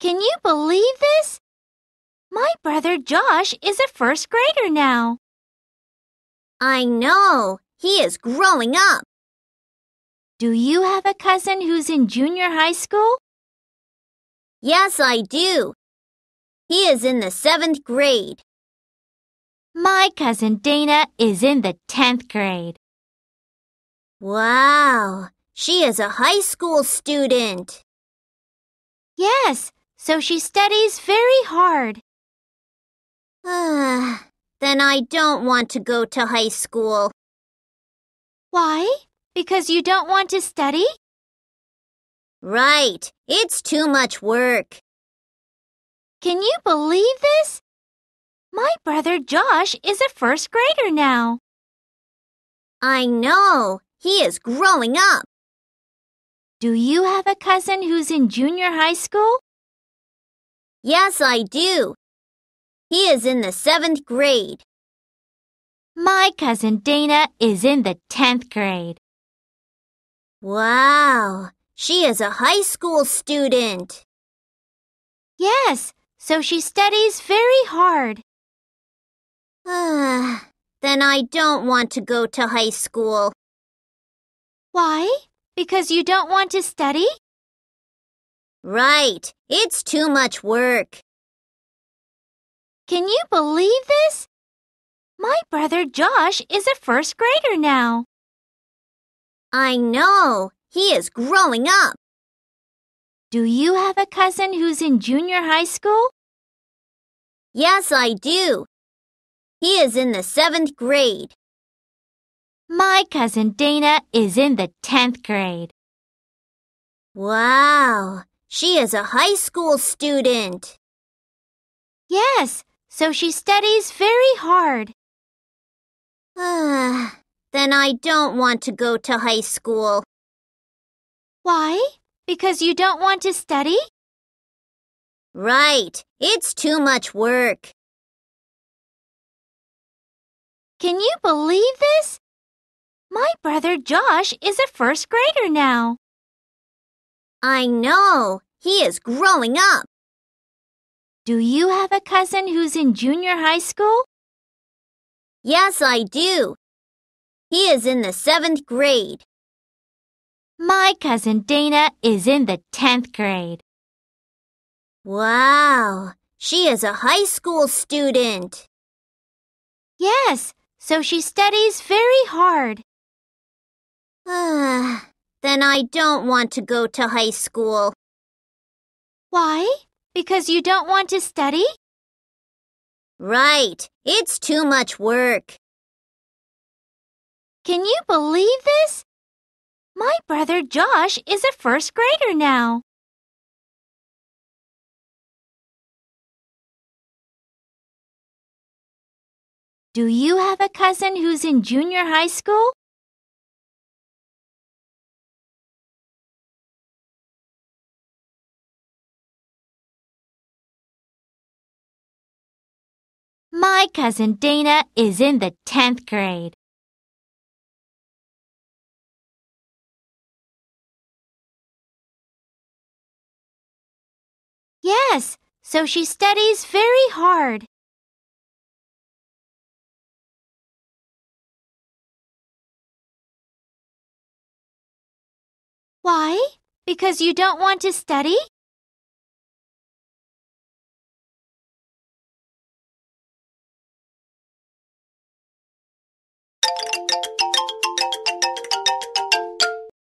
Can you believe this? My brother Josh is a first grader now. I know. He is growing up. Do you have a cousin who's in junior high school? Yes, I do. He is in the seventh grade. My cousin Dana is in the tenth grade. Wow, she is a high school student. Yes, so she studies very hard. Ah, then I don't want to go to high school. Why? Because you don't want to study? Right. It's too much work. Can you believe this? My brother Josh is a first grader now. I know. He is growing up. Do you have a cousin who's in junior high school? Yes, I do. He is in the seventh grade. My cousin Dana is in the tenth grade. Wow, she is a high school student. Yes, so she studies very hard. Ah, then I don't want to go to high school. Why? Because you don't want to study? Right, it's too much work. Can you believe this? My brother Josh is a first grader now. I know, he is growing up. Do you have a cousin who's in junior high school? Yes, I do. He is in the seventh grade. My cousin Dana is in the tenth grade. Wow, she is a high school student. Yes, so she studies very hard. Ah, then I don't want to go to high school. Why? Because you don't want to study? Right. It's too much work. Can you believe this? My brother Josh is a first grader now. I know. He is growing up. Do you have a cousin who's in junior high school? Yes, I do. He is in the seventh grade. My cousin Dana is in the tenth grade. Wow, she is a high school student. Yes, so she studies very hard. then I don't want to go to high school. Why? Because you don't want to study? Right. It's too much work. Can you believe this? My brother Josh is a first grader now. Do you have a cousin who's in junior high school? My cousin Dana is in the 10th grade. Yes, so she studies very hard. Why? Because you don't want to study? Thank you.